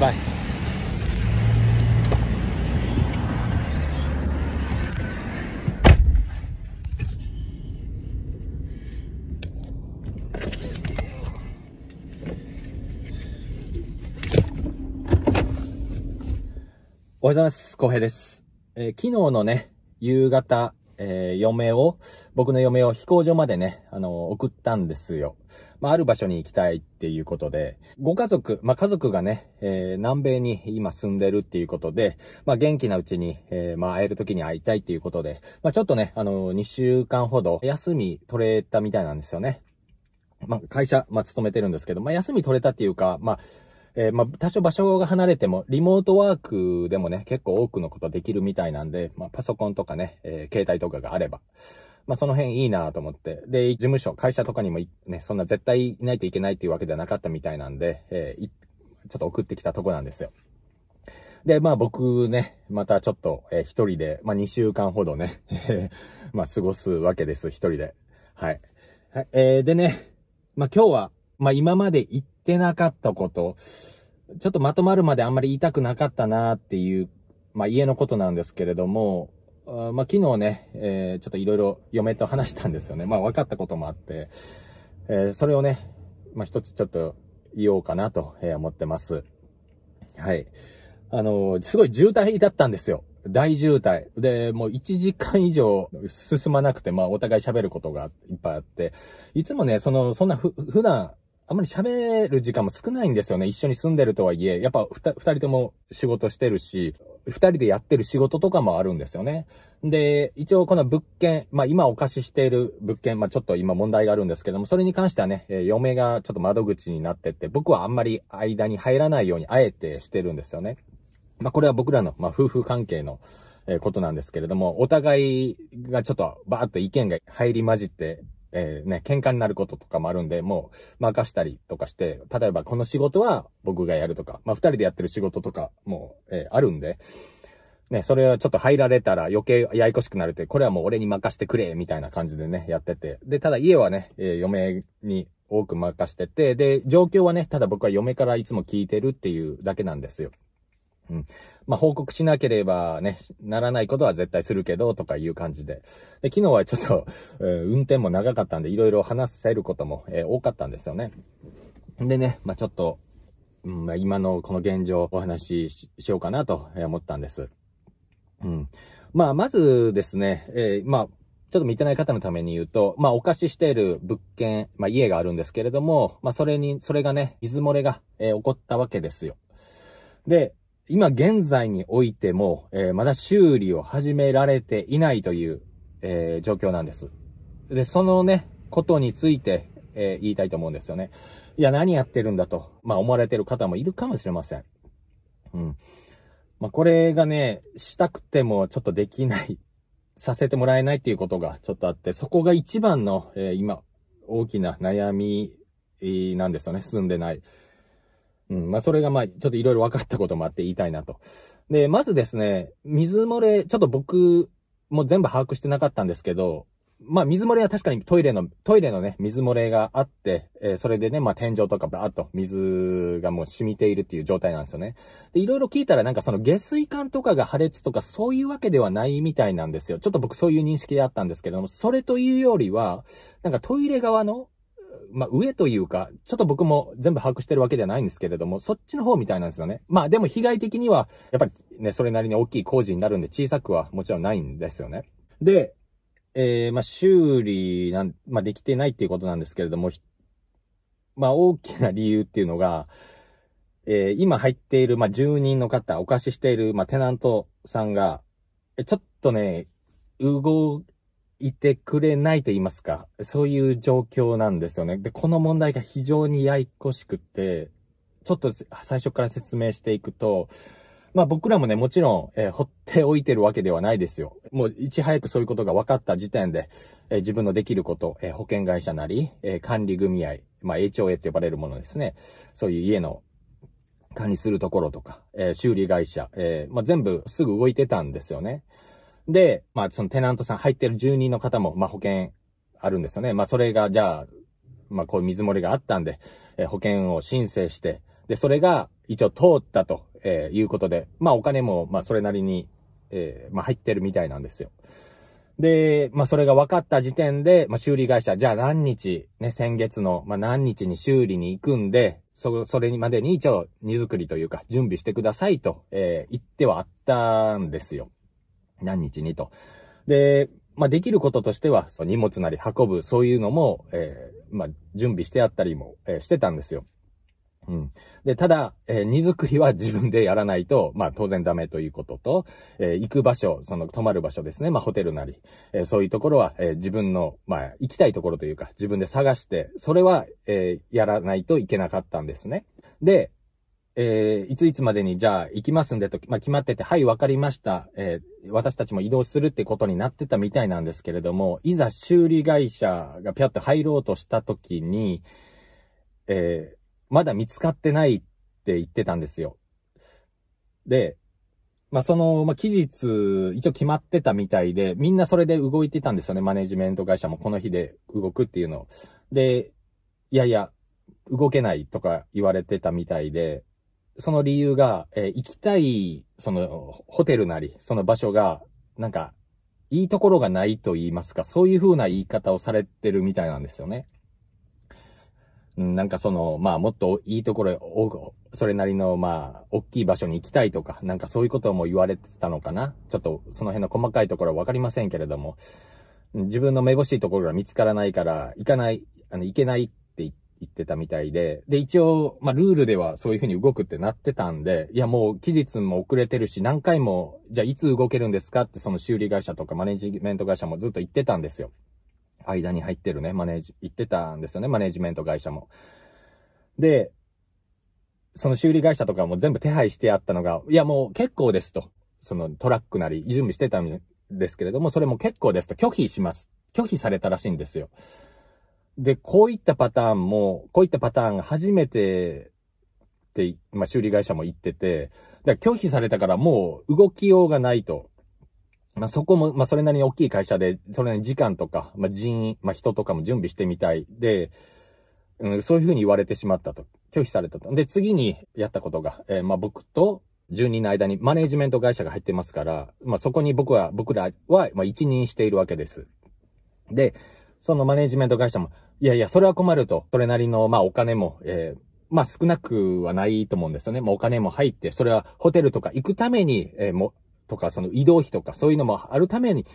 バイおはようございます。浩平です。えー、昨日のね、夕方、えー、嫁を、僕の嫁を飛行場までね、あの、送ったんですよ。まあ、ある場所に行きたいっていうことで、ご家族、まあ、家族がね、えー、南米に今住んでるっていうことで、まあ、元気なうちに、えー、まあ、会える時に会いたいっていうことで、まあ、ちょっとね、あの、2週間ほど休み取れたみたいなんですよね。まあ、会社、まあ、勤めてるんですけど、まあ、休み取れたっていうか、まあ、えー、まあ、多少場所が離れても、リモートワークでもね、結構多くのことできるみたいなんで、まあ、パソコンとかね、えー、携帯とかがあれば、まあ、その辺いいなと思って。で、事務所、会社とかにもね、そんな絶対いないといけないっていうわけではなかったみたいなんで、えー、ちょっと送ってきたとこなんですよ。で、まあ僕ね、またちょっと、えー、一人で、まあ2週間ほどね、まあ過ごすわけです、一人で。はい。はい、えー、でね、まあ今日は、まあ今まで行っってなかったこと、ちょっとまとまるまであんまり言いたくなかったなっていう、まあ家のことなんですけれども、まあ昨日ね、えー、ちょっといろいろ嫁と話したんですよね。まあ分かったこともあって、えー、それをね、まあ一つちょっと言おうかなと思ってます。はい。あのー、すごい渋滞だったんですよ。大渋滞。で、もう1時間以上進まなくて、まあお互い喋ることがいっぱいあって、いつもね、その、そんなふ、普段、あんまり喋る時間も少ないんですよね。一緒に住んでるとはいえ、やっぱ二人とも仕事してるし、二人でやってる仕事とかもあるんですよね。で、一応この物件、まあ今お貸ししている物件、まあちょっと今問題があるんですけども、それに関してはね、嫁がちょっと窓口になってて、僕はあんまり間に入らないようにあえてしてるんですよね。まあこれは僕らの、まあ夫婦関係の、えことなんですけれども、お互いがちょっとバーっと意見が入り混じって、えー、ね、喧嘩になることとかもあるんで、もう任したりとかして、例えばこの仕事は僕がやるとか、まあ二人でやってる仕事とかも、えー、あるんで、ね、それはちょっと入られたら余計ややこしくなれて、これはもう俺に任してくれ、みたいな感じでね、やってて。で、ただ家はね、えー、嫁に多く任してて、で、状況はね、ただ僕は嫁からいつも聞いてるっていうだけなんですよ。うん。まあ、報告しなければね、ならないことは絶対するけど、とかいう感じで。で、昨日はちょっと、えー、運転も長かったんで、いろいろ話せることも、えー、多かったんですよね。でね、まあ、ちょっと、うん、まあ、今のこの現状お話ししようかなと思ったんです。うん。まあ、まずですね、えー、まあ、ちょっと見てない方のために言うと、まあ、お貸ししている物件、まあ、家があるんですけれども、まあ、それに、それがね、水漏れが、えー、起こったわけですよ。で、今現在においても、えー、まだ修理を始められていないという、えー、状況なんです。で、そのね、ことについて、えー、言いたいと思うんですよね。いや、何やってるんだと、まあ思われてる方もいるかもしれません。うん。まあこれがね、したくてもちょっとできない、させてもらえないっていうことがちょっとあって、そこが一番の、えー、今、大きな悩みなんですよね。進んでない。うん、まあ、それがまあ、ちょっといろいろ分かったこともあって言いたいなと。で、まずですね、水漏れ、ちょっと僕も全部把握してなかったんですけど、まあ、水漏れは確かにトイレの、トイレのね、水漏れがあって、えー、それでね、まあ、天井とかバーっと水がもう染みているっていう状態なんですよね。で、いろいろ聞いたらなんかその下水管とかが破裂とかそういうわけではないみたいなんですよ。ちょっと僕そういう認識であったんですけども、それというよりは、なんかトイレ側のまあ、上というか、ちょっと僕も全部把握してるわけではないんですけれども、そっちの方みたいなんですよね。まあ、でも被害的には、やっぱりね、それなりに大きい工事になるんで、小さくはもちろんないんですよね。で、えー、まあ、修理なん、まあ、できてないっていうことなんですけれども、まあ、大きな理由っていうのが、えー、今入っている、まあ、住人の方、お貸ししている、まあ、テナントさんが、ちょっとね、動いてくれないと言いますか、そういう状況なんですよね。で、この問題が非常にやいこしくて、ちょっと最初から説明していくと、まあ僕らもね、もちろん、えー、放っておいてるわけではないですよ。もういち早くそういうことが分かった時点で、えー、自分のできること、えー、保険会社なり、え管理組合、まあ HOA って呼ばれるものですね。そういう家の管理するところとか、え修理会社、えまあ全部すぐ動いてたんですよね。で、まあ、そのテナントさん入ってる住人の方も、まあ、保険あるんですよね。まあ、それが、じゃあ、まあ、こういう水漏れがあったんで、えー、保険を申請して、で、それが一応通ったと、えー、いうことで、まあ、お金も、まあ、それなりに、えー、まあ、入ってるみたいなんですよ。で、まあ、それが分かった時点で、まあ、修理会社、じゃあ何日、ね、先月の、まあ、何日に修理に行くんで、そ、それにまでに一応、荷造りというか、準備してくださいと、えー、言ってはあったんですよ。何日にと。で、まあ、できることとしては、その荷物なり運ぶ、そういうのも、えー、まあ、準備してあったりも、えー、してたんですよ。うん。で、ただ、えー、荷造りは自分でやらないと、まあ、当然ダメということと、えー、行く場所、その泊まる場所ですね、まあ、ホテルなり、えー、そういうところは、え自分の、まあ、行きたいところというか、自分で探して、それは、えやらないといけなかったんですね。で、えー、いついつまでにじゃあ行きますんでと、まあ、決まってて、はい、わかりました。えー、私たちも移動するってことになってたみたいなんですけれども、いざ修理会社がぴゃっと入ろうとした時に、えー、まだ見つかってないって言ってたんですよ。で、まあ、その、まあ、期日、一応決まってたみたいで、みんなそれで動いてたんですよね。マネジメント会社もこの日で動くっていうので、いやいや、動けないとか言われてたみたいで、その理由が、えー、行きたい、その、ホテルなり、その場所が、なんか、いいところがないと言いますか、そういう風な言い方をされてるみたいなんですよね。なんかその、まあもっといいところ、お、それなりの、まあ、大きい場所に行きたいとか、なんかそういうことも言われてたのかな。ちょっとその辺の細かいところはわかりませんけれども、自分のめぼしいところが見つからないから、行かない、あの、行けない言ってたみたいで、で、一応、まあ、ルールではそういうふうに動くってなってたんで、いや、もう期日も遅れてるし、何回も、じゃあいつ動けるんですかって、その修理会社とかマネジメント会社もずっと言ってたんですよ。間に入ってるね、マネージ、言ってたんですよね、マネジメント会社も。で、その修理会社とかも全部手配してあったのが、いや、もう結構ですと。そのトラックなり準備してたんですけれども、それも結構ですと拒否します。拒否されたらしいんですよ。で、こういったパターンも、こういったパターンが初めてって、まあ、修理会社も言ってて、だから拒否されたからもう動きようがないと。まあ、そこも、まあ、それなりに大きい会社で、それなりに時間とか、まあ、人員、まあ、人とかも準備してみたい。で、うん、そういうふうに言われてしまったと。拒否されたと。で、次にやったことが、えー、まあ、僕と住人の間にマネージメント会社が入ってますから、まあ、そこに僕は、僕らは、まあ、一任しているわけです。で、そのマネージメント会社も、いやいや、それは困ると。それなりの、まあお金も、えー、まあ少なくはないと思うんですよね。お金も入って、それはホテルとか行くために、えー、も、とか、その移動費とか、そういうのもあるために、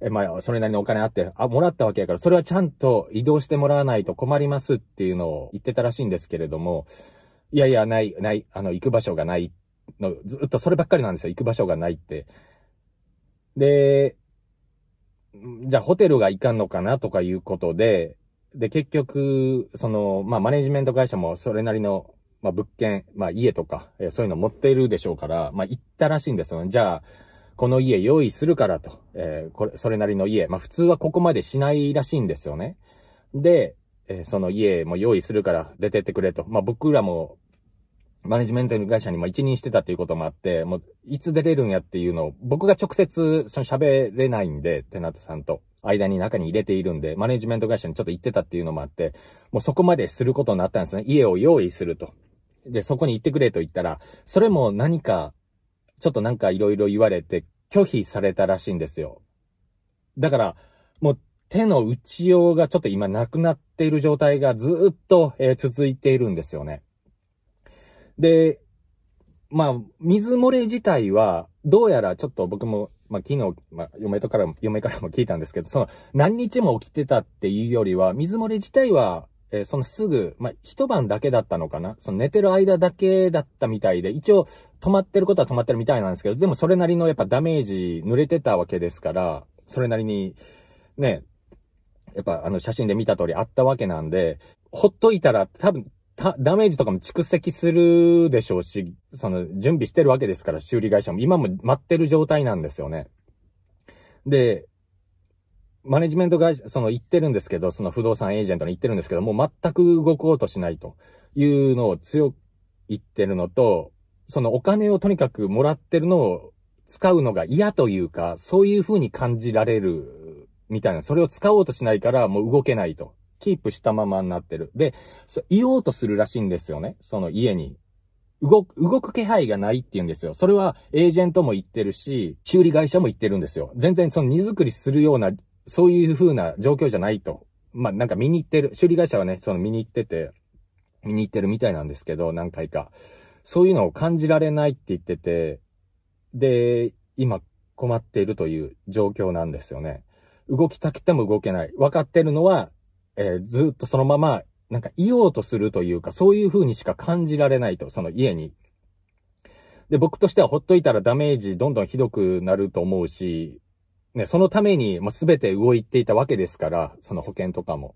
えー、まあ、それなりのお金あって、あ、もらったわけやから、それはちゃんと移動してもらわないと困りますっていうのを言ってたらしいんですけれども、いやいや、ない、ない、あの、行く場所がないの、ずっとそればっかりなんですよ。行く場所がないって。で、じゃあホテルが行かんのかなとかいうことで、で、結局、その、まあ、マネジメント会社もそれなりの、まあ、物件、まあ、家とか、えそういうの持っているでしょうから、まあ、行ったらしいんですよね。じゃあ、この家用意するからと、えー、これ、それなりの家。まあ、普通はここまでしないらしいんですよね。で、えー、その家も用意するから出てってくれと。まあ、僕らもマネジメント会社にも一任してたっていうこともあって、もう、いつ出れるんやっていうのを、僕が直接、その喋れないんで、テナトさんと、間に中に入れているんで、マネジメント会社にちょっと行ってたっていうのもあって、もうそこまですることになったんですね。家を用意すると。で、そこに行ってくれと言ったら、それも何か、ちょっとなんか色々言われて、拒否されたらしいんですよ。だから、もう、手の打ちようがちょっと今なくなっている状態がずっと、えー、続いているんですよね。で、まあ、水漏れ自体は、どうやらちょっと僕も、まあ、昨日、まあ、嫁とからも、嫁からも聞いたんですけど、その、何日も起きてたっていうよりは、水漏れ自体は、えー、そのすぐ、まあ、一晩だけだったのかなその寝てる間だけだったみたいで、一応、止まってることは止まってるみたいなんですけど、でもそれなりのやっぱダメージ濡れてたわけですから、それなりに、ね、やっぱあの写真で見た通りあったわけなんで、ほっといたら多分ダメージとかも蓄積するでしょうし、その、準備してるわけですから、修理会社も。今も待ってる状態なんですよね。で、マネジメント会社、その、行ってるんですけど、その不動産エージェントに行ってるんですけど、もう全く動こうとしないというのを強く言ってるのと、そのお金をとにかくもらってるのを使うのが嫌というか、そういう風に感じられるみたいな、それを使おうとしないからもう動けないと。キープしたままになってる。で、いようとするらしいんですよね。その家に。動く、動く気配がないって言うんですよ。それはエージェントも言ってるし、修理会社も言ってるんですよ。全然その荷造りするような、そういう風な状況じゃないと。まあ、なんか見に行ってる。修理会社はね、その見に行ってて、見に行ってるみたいなんですけど、何回か。そういうのを感じられないって言ってて、で、今困っているという状況なんですよね。動きたくても動けない。分かってるのはえー、ずっとそのまま、なんか、いようとするというか、そういう風にしか感じられないと、その家に。で、僕としてはほっといたらダメージどんどんひどくなると思うし、ね、そのために、まあ、全て動いていたわけですから、その保険とかも。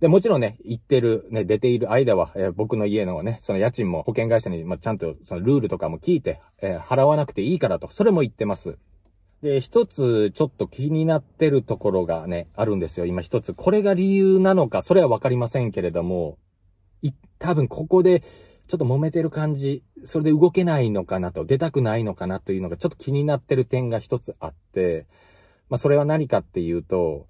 で、もちろんね、行ってる、ね、出ている間は、えー、僕の家のね、その家賃も保険会社に、まちゃんと、そのルールとかも聞いて、えー、払わなくていいからと、それも言ってます。で、一つちょっと気になってるところがね、あるんですよ。今一つ。これが理由なのか、それはわかりませんけれども、い、多分ここでちょっと揉めてる感じ、それで動けないのかなと、出たくないのかなというのがちょっと気になってる点が一つあって、まあそれは何かっていうと、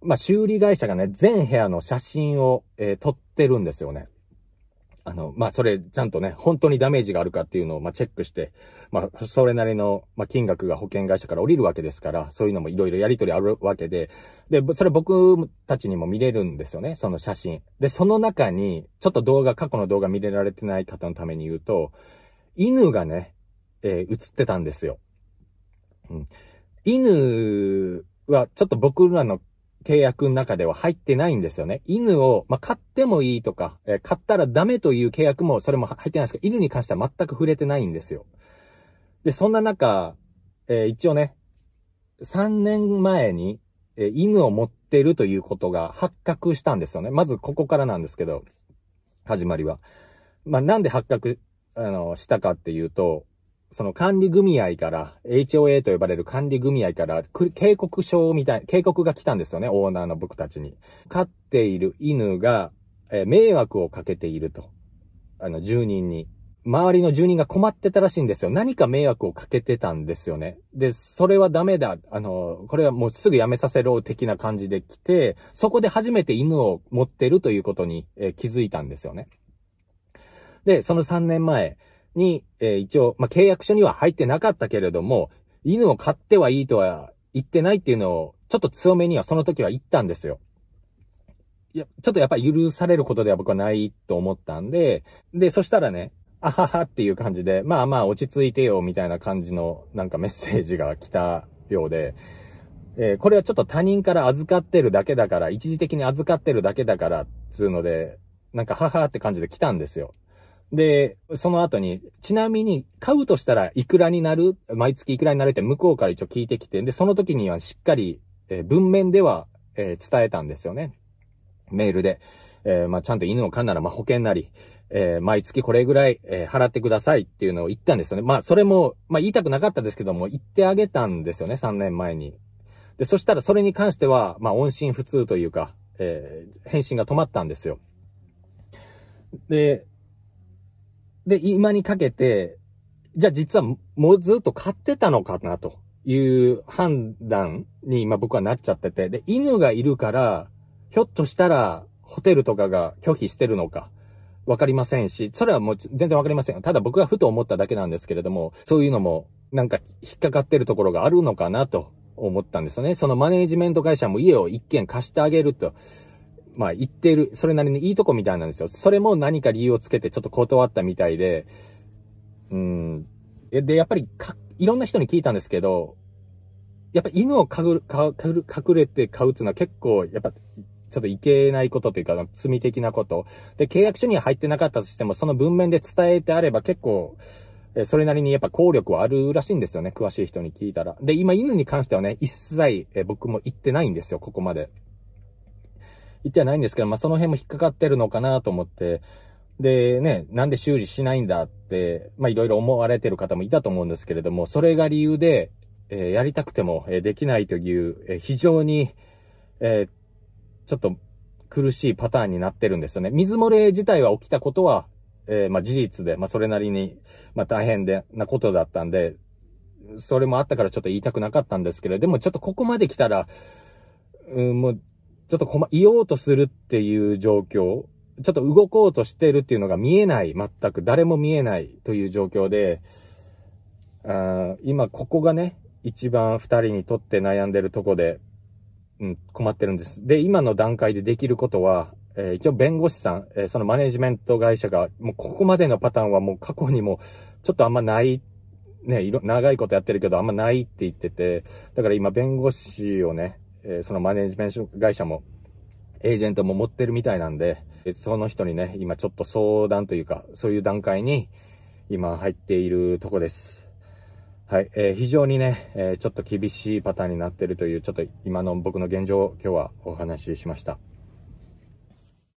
まあ修理会社がね、全部屋の写真を、えー、撮ってるんですよね。あの、まあ、それ、ちゃんとね、本当にダメージがあるかっていうのを、まあ、チェックして、まあ、それなりの、まあ、金額が保険会社から降りるわけですから、そういうのもいろいろやりとりあるわけで、で、それ僕たちにも見れるんですよね、その写真。で、その中に、ちょっと動画、過去の動画見れられてない方のために言うと、犬がね、えー、映ってたんですよ。うん。犬は、ちょっと僕らの契約の中では入ってないんですよね。犬を、まあ、買ってもいいとか、えー、買ったらダメという契約も、それも入ってないんですけど、犬に関しては全く触れてないんですよ。で、そんな中、えー、一応ね、3年前に、えー、犬を持ってるということが発覚したんですよね。まずここからなんですけど、始まりは。まあ、なんで発覚、あの、したかっていうと、その管理組合から、HOA と呼ばれる管理組合から、警告書みたい、警告が来たんですよね、オーナーの僕たちに。飼っている犬が、えー、迷惑をかけていると。あの、住人に。周りの住人が困ってたらしいんですよ。何か迷惑をかけてたんですよね。で、それはダメだ。あの、これはもうすぐやめさせろ的な感じで来て、そこで初めて犬を持ってるということに、えー、気づいたんですよね。で、その3年前、に、えー、一応、まあ、契約書には入ってなかったけれども、犬を飼ってはいいとは言ってないっていうのを、ちょっと強めにはその時は言ったんですよ。いや、ちょっとやっぱり許されることでは僕はないと思ったんで、で、そしたらね、あははっていう感じで、まあまあ落ち着いてよみたいな感じのなんかメッセージが来たようで、えー、これはちょっと他人から預かってるだけだから、一時的に預かってるだけだから、つうので、なんかははって感じで来たんですよ。で、その後に、ちなみに買うとしたらいくらになる毎月いくらになるって向こうから一応聞いてきて、で、その時にはしっかり、えー、文面では、えー、伝えたんですよね。メールで。えー、まあ、ちゃんと犬を飼うなら、まあ、保険なり、えー、毎月これぐらい、えー、払ってくださいっていうのを言ったんですよね。まあ、それも、まあ、言いたくなかったですけども、言ってあげたんですよね、3年前に。で、そしたらそれに関しては、まあ、音信不通というか、えー、返信が止まったんですよ。で、で、今にかけて、じゃあ実はもうずっと買ってたのかなという判断に今僕はなっちゃってて、で、犬がいるから、ひょっとしたらホテルとかが拒否してるのか、わかりませんし、それはもう全然わかりません。ただ僕がふと思っただけなんですけれども、そういうのもなんか引っかかってるところがあるのかなと思ったんですよね。そのマネージメント会社も家を一軒貸してあげるとまあ言ってる、それなりにいいとこみたいなんですよ。それも何か理由をつけてちょっと断ったみたいで、うん。で、やっぱりか、いろんな人に聞いたんですけど、やっぱ犬をかぐかかる隠れて買うっていうのは結構、やっぱ、ちょっといけないことというか、罪的なこと。で、契約書には入ってなかったとしても、その文面で伝えてあれば結構、それなりにやっぱ効力はあるらしいんですよね。詳しい人に聞いたら。で、今犬に関してはね、一切僕も言ってないんですよ、ここまで。言ってはないんですけど、まあ、その辺も引っかかってるのかなと思って、でね、なんで修理しないんだって、ま、いろいろ思われてる方もいたと思うんですけれども、それが理由で、えー、やりたくても、えー、できないという、えー、非常に、えちょっと苦しいパターンになってるんですよね。水漏れ自体は起きたことは、えまあ、事実で、まあ、それなりに、まあ、大変でなことだったんで、それもあったからちょっと言いたくなかったんですけれども、ちょっとここまで来たら、うん、もう、ちょっと困、いようとするっていう状況、ちょっと動こうとしてるっていうのが見えない、全く誰も見えないという状況で、あ今ここがね、一番2人にとって悩んでるとこで、うん、困ってるんです。で、今の段階でできることは、えー、一応弁護士さん、えー、そのマネジメント会社が、もうここまでのパターンはもう過去にも、ちょっとあんまない、ね、長いことやってるけどあんまないって言ってて、だから今弁護士をね、えそのマネジメント会社も、エージェントも持ってるみたいなんで、その人にね、今ちょっと相談というか、そういう段階に今入っているとこです。はい、えー、非常にね、えー、ちょっと厳しいパターンになってるという、ちょっと今の僕の現状を今日はお話ししました。